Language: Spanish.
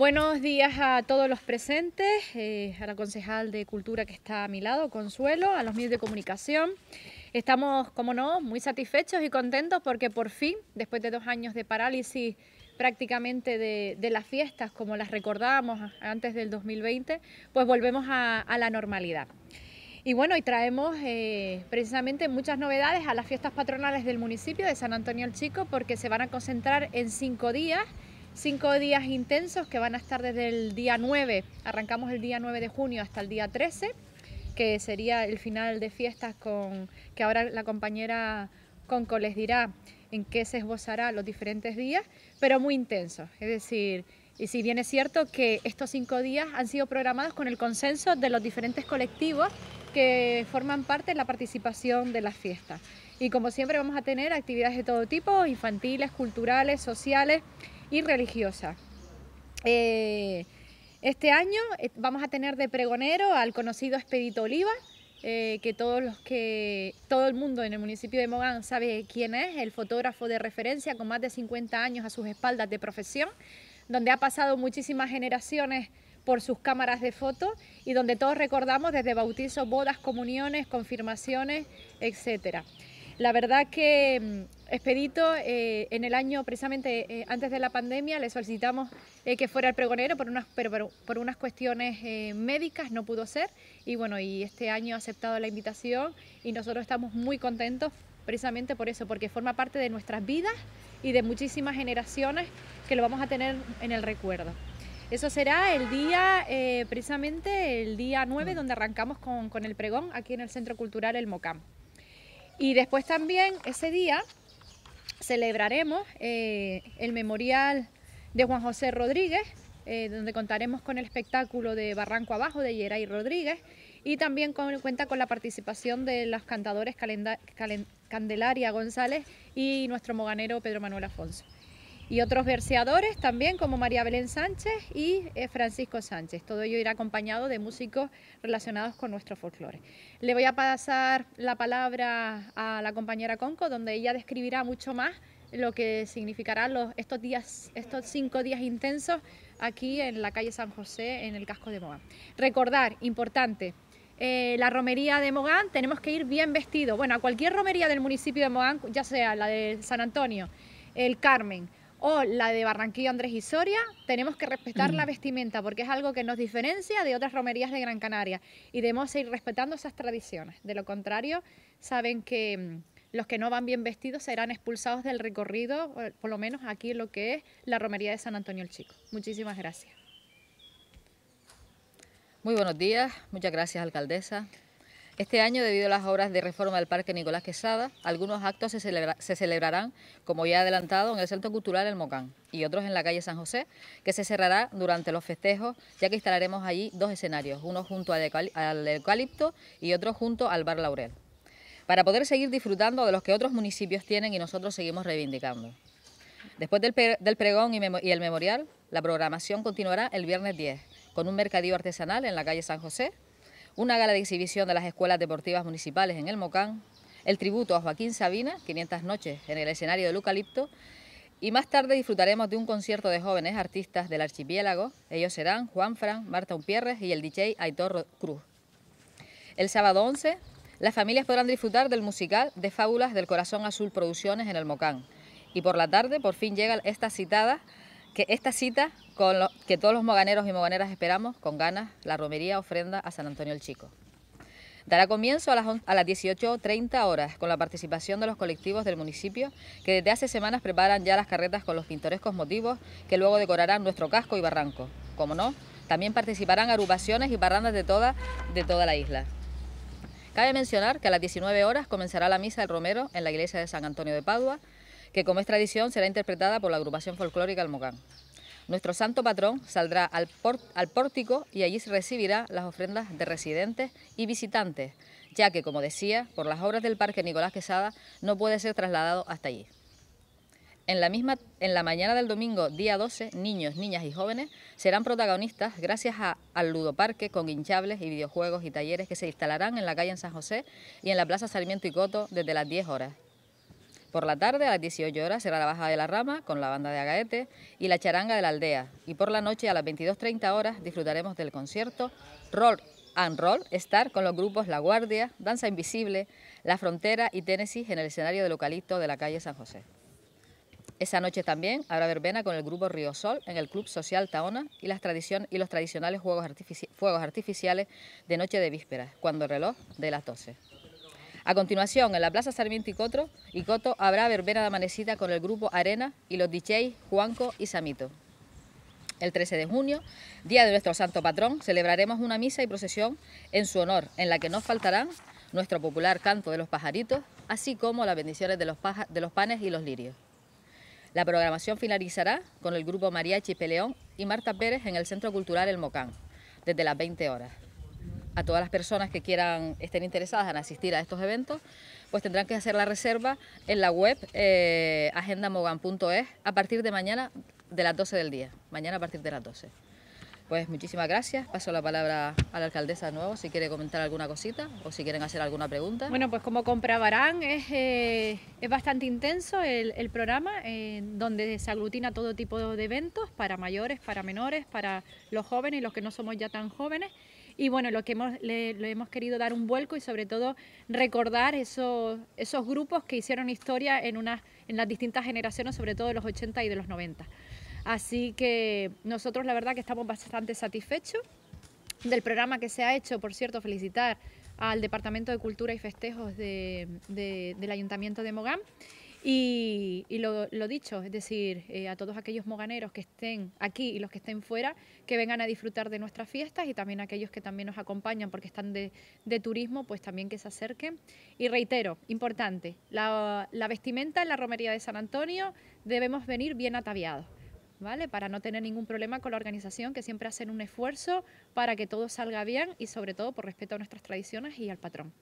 Buenos días a todos los presentes, eh, a la concejal de Cultura que está a mi lado, Consuelo, a los medios de comunicación. Estamos, como no, muy satisfechos y contentos porque por fin, después de dos años de parálisis prácticamente de, las fiestas, como las recordábamos antes del 2020, pues volvemos a, la normalidad. Y bueno, y traemos eh, precisamente muchas novedades a las fiestas patronales del municipio de San Antonio el Chico porque se van a concentrar en cinco días Cinco días intensos que van a estar desde el día 9, arrancamos el día 9 de junio hasta el día 13, que sería el final de fiestas con que ahora la compañera Conco les dirá en qué se esbozará los diferentes días, pero muy intensos. Es decir, y si bien es cierto que estos cinco días han sido programados con el consenso de los diferentes colectivos que forman parte de la participación de las fiestas. Y como siempre vamos a tener actividades de todo tipo, infantiles, culturales, sociales y religiosa. Eh, este año eh, vamos a tener de pregonero al conocido Expedito Oliva, eh, que todos los que todo el mundo en el municipio de Mogán sabe quién es, el fotógrafo de referencia con más de 50 años a sus espaldas de profesión, donde ha pasado muchísimas generaciones por sus cámaras de foto y donde todos recordamos desde bautizos, bodas, comuniones, confirmaciones, etcétera. La verdad que mm, Expedito, eh, en el año precisamente eh, antes de la pandemia, le solicitamos eh, que fuera el pregonero, por unas, pero por, unas cuestiones médicas no pudo ser. Y bueno, y este año ha aceptado la invitación y nosotros estamos muy contentos precisamente por eso, porque forma parte de nuestras vidas y de muchísimas generaciones que lo vamos a tener en el recuerdo. Eso será el día, precisamente el día 9, donde arrancamos con, con el pregón aquí en el Centro Cultural El Mocam. Y después también ese día celebraremos eh, el memorial de Juan José Rodríguez, eh, donde contaremos con el espectáculo de Barranco Abajo de Yeray Rodríguez y también cuenta con la participación de los cantadores Candelaria González y nuestro moganero Pedro Manuel Afonso y otros verseadores también como María Belén Sánchez y eh, Francisco Sánchez. Todo ello irá acompañado de músicos relacionados con nuestro folclore. Le voy a pasar la palabra a la compañera Conco, donde ella describirá mucho más lo que significarán estos, días, estos cinco días intensos aquí en la calle San José, en el casco de Mogán. Recordar, importante, eh, la romería de Mogán tenemos que ir bien vestido. Bueno, a cualquier romería del municipio de Mogán, ya sea la de San Antonio, el Carmen, o la de Barranquilla Andrés y Soria, tenemos que respetar la mm. vestimenta porque es algo que nos diferencia de otras romerías de Gran Canaria y debemos ir respetando esas tradiciones. De lo contrario, saben que mm, los que no van bien vestidos serán expulsados del recorrido, por lo menos aquí lo que es la romería de San Antonio el Chico. Muchísimas gracias. Muy buenos días, muchas gracias alcaldesa. Este año, debido a las obras de reforma del Parque Nicolás Quesada, algunos actos se, celebrarán, como ya he adelantado, en el Centro Cultural El Mocán y otros en la calle San José, que se cerrará durante los festejos, ya que instalaremos allí dos escenarios, uno junto al eucalipto y otro junto al Bar Laurel, para poder seguir disfrutando de los que otros municipios tienen y nosotros seguimos reivindicando. Después del, pregón y, y el memorial, la programación continuará el viernes 10, con un mercadillo artesanal en la calle San José, una gala de exhibición de las escuelas deportivas municipales en el Mocán, el tributo a Joaquín Sabina, 500 noches en el escenario del Eucalipto, y más tarde disfrutaremos de un concierto de jóvenes artistas del archipiélago. Ellos serán Juan Fran, Marta Umpierres y el DJ Aitor Cruz. El sábado 11, las familias podrán disfrutar del musical de Fábulas del Corazón Azul Producciones en el Mocán. Y por la tarde, por fin llegan estas citada que esta cita, con que todos los moganeros y moganeras esperamos, con ganas, la romería ofrenda a San Antonio el Chico. Dará comienzo a las, las 18.30 horas con la participación de los colectivos del municipio que desde hace semanas preparan ya las carretas con los pintorescos motivos que luego decorarán nuestro casco y barranco. Como no, también participarán agrupaciones y parrandas de toda, de toda la isla. Cabe mencionar que a las 19 horas comenzará la misa del Romero en la iglesia de San Antonio de Padua, que como es tradición será interpretada por la agrupación folclórica Almocán. Nuestro santo patrón saldrá al, al pórtico y allí se recibirá las ofrendas de residentes y visitantes, ya que, como decía, por las obras del Parque Nicolás Quesada no puede ser trasladado hasta allí. En la, misma, en la mañana del domingo, día 12, niños, niñas y jóvenes serán protagonistas gracias al Ludoparque con hinchables y videojuegos y talleres que se instalarán en la calle en San José y en la Plaza Sarmiento y Coto desde las 10 horas. Por la tarde, a las 18 horas, será la bajada de la rama con la banda de Agaete y la charanga de la aldea. Y por la noche, a las 22.30 horas, disfrutaremos del concierto Roll and Roll estar con los grupos La Guardia, Danza Invisible, La Frontera y Tennessee en el escenario del localito de la calle San José. Esa noche también habrá verbena con el grupo Río Sol en el Club Social Taona y, los tradicionales juegos fuegos artificiales de noche de vísperas, cuando el reloj de las 12. A continuación, en la Plaza Sarmiento y Coto, habrá verbena de amanecida con el grupo Arena y los DJs Juanco y Samito. El 13 de junio, día de nuestro santo patrón, celebraremos una misa y procesión en su honor, en la que nos faltarán nuestro popular canto de los pajaritos, así como las bendiciones de los, de los panes y los lirios. La programación finalizará con el grupo Mariachi Peleón y Marta Pérez en el Centro Cultural El Mocán, desde las 20 horas a todas las personas que quieran estén interesadas en asistir a estos eventos, pues tendrán que hacer la reserva en la web eh, agendamogan.es a partir de mañana de las 12 del día, mañana a partir de las 12. Pues muchísimas gracias. Paso la palabra a la alcaldesa de nuevo si quiere comentar alguna cosita o si quieren hacer alguna pregunta. Bueno, pues como comprobarán, es, eh, es bastante intenso el, programa donde se aglutina todo tipo de eventos para mayores, para menores, para los jóvenes y los que no somos ya tan jóvenes y bueno, lo que hemos, hemos querido dar un vuelco y sobre todo recordar esos, esos grupos que hicieron historia en, unas, en las distintas generaciones, sobre todo de los 80 y de los 90. Así que nosotros la verdad que estamos bastante satisfechos del programa que se ha hecho, por cierto, felicitar al Departamento de Cultura y Festejos del Ayuntamiento de Mogán. Y, lo, dicho, es decir, eh, a todos aquellos moganeros que estén aquí y los que estén fuera, que vengan a disfrutar de nuestras fiestas y también a aquellos que también nos acompañan porque están de, turismo, pues también que se acerquen. Y reitero, importante, la, la vestimenta en la romería de San Antonio debemos venir bien ataviados. ¿Vale? Para no tener ningún problema con la organización, que siempre hacen un esfuerzo para que todo salga bien y sobre todo por respeto a nuestras tradiciones y al patrón.